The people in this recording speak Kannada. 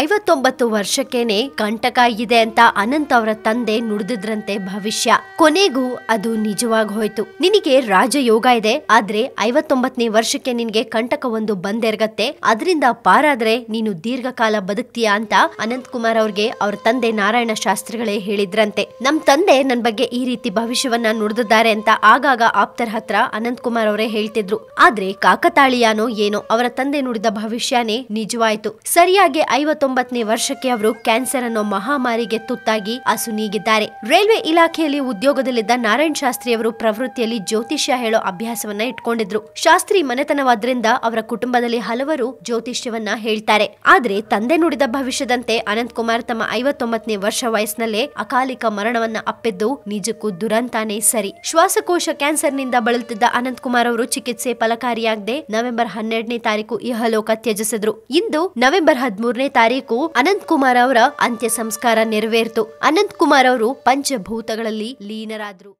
ಐವತ್ತೊಂಬತ್ತು ವರ್ಷಕ್ಕೇನೆ ಕಂಟಕ ಇದೆ ಅಂತ ಅನಂತ್ ಅವರ ತಂದೆ ನುಡಿದ್ರಂತೆ ಭವಿಷ್ಯ ಕೊನೆಗೂ ಅದು ನಿಜವಾಗಿ ಹೋಯ್ತು ನಿನಗೆ ರಾಜಯೋಗ ಇದೆ ಆದ್ರೆ ಐವತ್ತೊಂಬತ್ತನೇ ವರ್ಷಕ್ಕೆ ನಿನಗೆ ಕಂಟಕ ಒಂದು ಬಂದೆರಗತ್ತೆ ಅದರಿಂದ ಪಾರಾದ್ರೆ ನೀನು ದೀರ್ಘಕಾಲ ಬದುಕ್ತೀಯಾ ಅಂತ ಅನಂತ್ ಕುಮಾರ್ ಅವ್ರಿಗೆ ಅವ್ರ ತಂದೆ ನಾರಾಯಣ ಶಾಸ್ತ್ರಿಗಳೇ ಹೇಳಿದ್ರಂತೆ ನಮ್ ತಂದೆ ನನ್ ಬಗ್ಗೆ ಈ ರೀತಿ ಭವಿಷ್ಯವನ್ನ ನುಡಿದಿದ್ದಾರೆ ಅಂತ ಆಗಾಗ ಆಪ್ತರ ಹತ್ರ ಅನಂತ್ ಕುಮಾರ್ ಅವರೇ ಹೇಳ್ತಿದ್ರು ಆದ್ರೆ ಕಾಕತಾಳಿಯಾನೋ ಏನೋ ಅವರ ತಂದೆ ನುಡಿದ ಭವಿಷ್ಯನೇ ನಿಜವಾಯ್ತು ಸರಿಯಾಗಿ ಐವತ್ತು ಹತ್ತೊಂಬತ್ತನೇ ವರ್ಷಕ್ಕೆ ಅವರು ಕ್ಯಾನ್ಸರ್ ಅನ್ನೋ ಮಹಾಮಾರಿಗೆ ತುತ್ತಾಗಿ ಅಸುನೀಗಿದ್ದಾರೆ ರೈಲ್ವೆ ಇಲಾಖೆಯಲ್ಲಿ ಉದ್ಯೋಗದಲ್ಲಿದ್ದ ನಾರಾಯಣ್ ಶಾಸ್ತ್ರಿ ಅವರು ಪ್ರವೃತ್ತಿಯಲ್ಲಿ ಜ್ಯೋತಿಷ್ಯ ಹೇಳೋ ಅಭ್ಯಾಸವನ್ನ ಇಟ್ಕೊಂಡಿದ್ರು ಶಾಸ್ತ್ರಿ ಮನೆತನವಾದ್ರಿಂದ ಅವರ ಕುಟುಂಬದಲ್ಲಿ ಹಲವರು ಜ್ಯೋತಿಷ್ಯವನ್ನ ಹೇಳ್ತಾರೆ ಆದ್ರೆ ತಂದೆ ನುಡಿದ ಭವಿಷ್ಯದಂತೆ ಅನಂತ್ ಕುಮಾರ್ ತಮ್ಮ ಐವತ್ತೊಂಬತ್ತನೇ ವರ್ಷ ವಯಸ್ಸಿನಲ್ಲೇ ಅಕಾಲಿಕ ಮರಣವನ್ನ ಅಪ್ಪಿದ್ದು ನಿಜಕ್ಕೂ ದುರಂತಾನೇ ಸರಿ ಶ್ವಾಸಕೋಶ ಕ್ಯಾನ್ಸರ್ನಿಂದ ಬಳಲುತ್ತಿದ್ದ ಅನಂತ್ ಕುಮಾರ್ ಅವರು ಚಿಕಿತ್ಸೆ ಫಲಕಾರಿಯಾಗದೆ ನವೆಂಬರ್ ಹನ್ನೆರಡನೇ ತಾರೀಕು ಇಹಲೋಕ ತ್ಯಜಿಸಿದ್ರು ಇಂದು ನವೆಂಬರ್ ಹದಿಮೂರನೇ ತಾರೀಕು ತಾರೀಕು ಅನಂತ್ ಕುಮಾರ್ ಅವರ ಅಂತ್ಯ ಸಂಸ್ಕಾರ ನೆರವೇರಿತು ಅನಂತ್ ಕುಮಾರ್ ಅವರು ಪಂಚಭೂತಗಳಲ್ಲಿ ಲೀನರಾದ್ರು